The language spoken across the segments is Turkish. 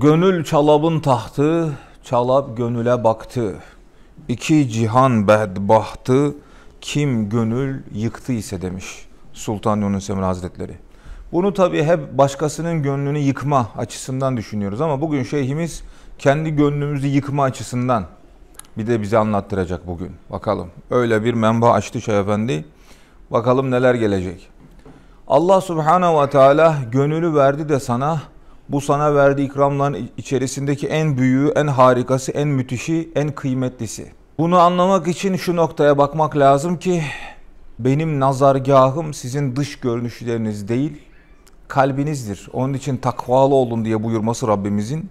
Gönül çalabın tahtı, çalab gönüle baktı. İki cihan bedbahtı, kim gönül yıktı ise demiş Sultan Yunus Emre Hazretleri. Bunu tabii hep başkasının gönlünü yıkma açısından düşünüyoruz ama bugün şeyhimiz kendi gönlümüzü yıkma açısından bir de bize anlattıracak bugün. Bakalım öyle bir menba açtı Şeyh Efendi. Bakalım neler gelecek. Allah Subhanahu ve Teala gönülü verdi de sana bu sana verdiği ikramların içerisindeki en büyüğü, en harikası, en müthişi, en kıymetlisi. Bunu anlamak için şu noktaya bakmak lazım ki benim nazargahım sizin dış görünüşleriniz değil, kalbinizdir. Onun için takvalı olun diye buyurması Rabbimizin.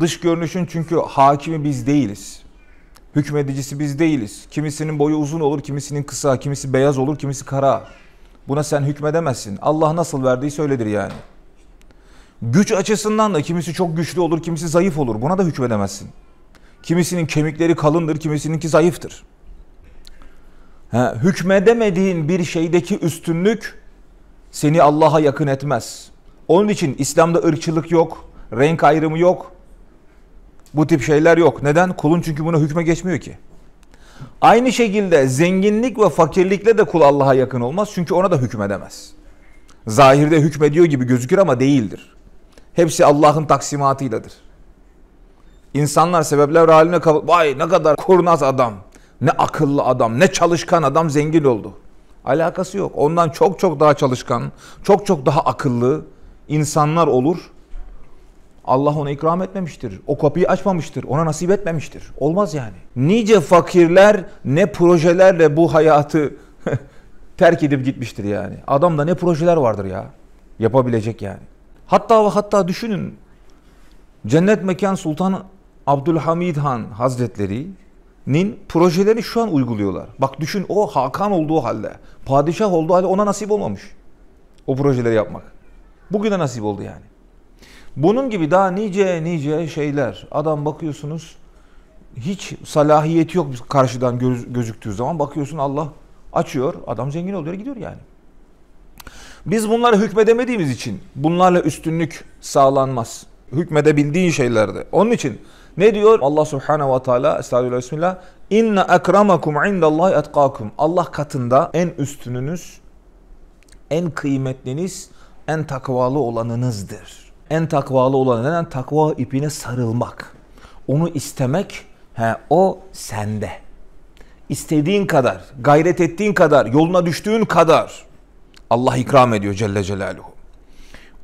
Dış görünüşün çünkü hakimi biz değiliz. Hükmedicisi biz değiliz. Kimisinin boyu uzun olur, kimisinin kısa, kimisi beyaz olur, kimisi kara. Buna sen hükmedemezsin. Allah nasıl verdiyse söyledir yani. Güç açısından da kimisi çok güçlü olur, kimisi zayıf olur. Buna da hükmedemezsin. Kimisinin kemikleri kalındır, kimisininki zayıftır. Ha, hükmedemediğin bir şeydeki üstünlük seni Allah'a yakın etmez. Onun için İslam'da ırkçılık yok, renk ayrımı yok. Bu tip şeyler yok. Neden? Kulun çünkü buna hükme geçmiyor ki. Aynı şekilde zenginlik ve fakirlikle de kul Allah'a yakın olmaz. Çünkü ona da hükmedemez. Zahirde hükmediyor gibi gözükür ama değildir. Hepsi Allah'ın taksimatıyladır. İnsanlar sebepler haline kapı. Vay ne kadar kurnaz adam, ne akıllı adam, ne çalışkan adam zengin oldu. Alakası yok. Ondan çok çok daha çalışkan, çok çok daha akıllı insanlar olur. Allah ona ikram etmemiştir. O kapıyı açmamıştır. Ona nasip etmemiştir. Olmaz yani. Nice fakirler ne projelerle bu hayatı terk edip gitmiştir yani. Adamda ne projeler vardır ya. Yapabilecek yani. Hatta ve hatta düşünün Cennet Mekan Sultan Abdülhamid Han Hazretleri'nin projeleri şu an uyguluyorlar. Bak düşün o Hakan olduğu halde, padişah olduğu halde ona nasip olmamış. O projeleri yapmak. Bugüne nasip oldu yani. Bunun gibi daha nice nice şeyler. Adam bakıyorsunuz hiç salahiyeti yok karşıdan göz, gözüktüğü zaman. Bakıyorsun Allah açıyor, adam zengin oluyor gidiyor yani. Biz bunlara hükmedemediğimiz için bunlarla üstünlük sağlanmaz. Hükmedebildiğin şeylerde. Onun için ne diyor Allah Subhanahu ve Teala Estağfirullah Bismillah İnne ekramakum indallahi etkakum Allah katında en üstününüz en kıymetliniz en takvalı olanınızdır. En takvalı olan neden? Takva ipine sarılmak. Onu istemek he, o sende. İstediğin kadar, gayret ettiğin kadar, yoluna düştüğün kadar Allah ikram ediyor Celle Celaluhu.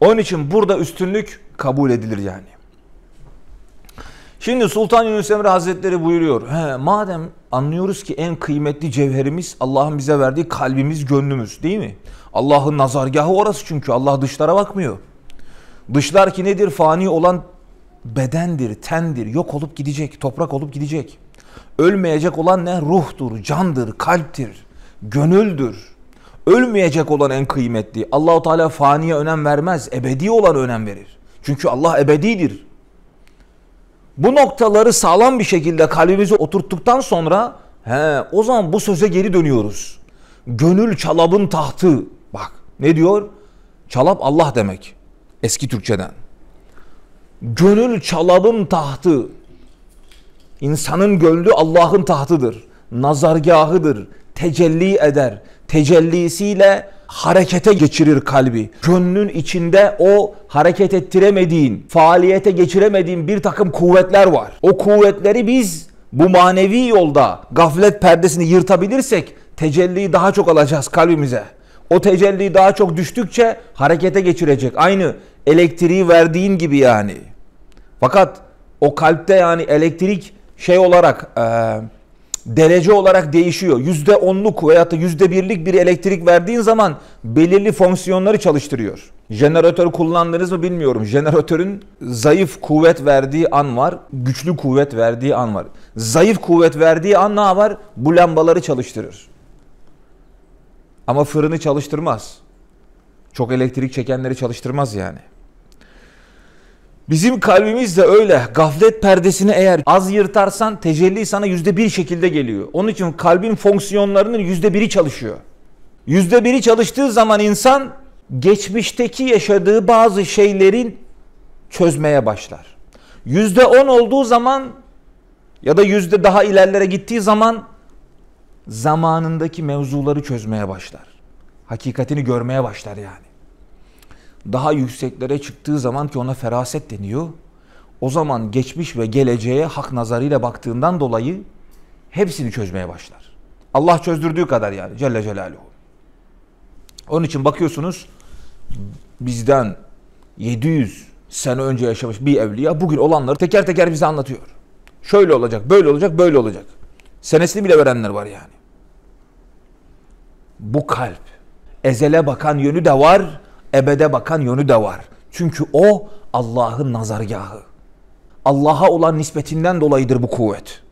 Onun için burada üstünlük kabul edilir yani. Şimdi Sultan Yunus Emre Hazretleri buyuruyor. He, madem anlıyoruz ki en kıymetli cevherimiz Allah'ın bize verdiği kalbimiz, gönlümüz değil mi? Allah'ın nazargahı orası çünkü. Allah dışlara bakmıyor. Dışlar ki nedir? Fani olan bedendir, tendir. Yok olup gidecek, toprak olup gidecek. Ölmeyecek olan ne? Ruhtur, candır, kalptir, gönüldür. Ölmeyecek olan en kıymetli. Allahu Teala faniye önem vermez. Ebedi olan önem verir. Çünkü Allah ebedidir. Bu noktaları sağlam bir şekilde kalbimize oturttuktan sonra he, o zaman bu söze geri dönüyoruz. Gönül çalabın tahtı. Bak ne diyor? Çalap Allah demek. Eski Türkçeden. Gönül çalabın tahtı. İnsanın gönlü Allah'ın tahtıdır nazargahıdır. Tecelli eder. Tecellisiyle harekete geçirir kalbi. Gönlün içinde o hareket ettiremediğin, faaliyete geçiremediğin bir takım kuvvetler var. O kuvvetleri biz bu manevi yolda gaflet perdesini yırtabilirsek tecelliyi daha çok alacağız kalbimize. O tecelli daha çok düştükçe harekete geçirecek. Aynı elektriği verdiğin gibi yani. Fakat o kalpte yani elektrik şey olarak... Ee, derece olarak değişiyor. Yüzde onluk veya da yüzde birlik bir elektrik verdiğin zaman belirli fonksiyonları çalıştırıyor. Jeneratörü kullandınız mı bilmiyorum. Jeneratörün zayıf kuvvet verdiği an var, güçlü kuvvet verdiği an var. Zayıf kuvvet verdiği an ne var? Bu lambaları çalıştırır. Ama fırını çalıştırmaz. Çok elektrik çekenleri çalıştırmaz yani. Bizim kalbimiz de öyle. Gaflet perdesini eğer az yırtarsan tecelli sana yüzde bir şekilde geliyor. Onun için kalbin fonksiyonlarının yüzde biri çalışıyor. Yüzde biri çalıştığı zaman insan geçmişteki yaşadığı bazı şeylerin çözmeye başlar. Yüzde on olduğu zaman ya da yüzde daha ilerlere gittiği zaman zamanındaki mevzuları çözmeye başlar. Hakikatini görmeye başlar yani daha yükseklere çıktığı zaman ki ona feraset deniyor. O zaman geçmiş ve geleceğe hak nazarıyla baktığından dolayı hepsini çözmeye başlar. Allah çözdürdüğü kadar yani Celle Celaluhu. Onun için bakıyorsunuz bizden 700 sene önce yaşamış bir evliya bugün olanları teker teker bize anlatıyor. Şöyle olacak, böyle olacak, böyle olacak. Senesini bile verenler var yani. Bu kalp ezele bakan yönü de var, ebede bakan yönü de var. Çünkü o Allah'ın nazargahı. Allah'a olan nispetinden dolayıdır bu kuvvet.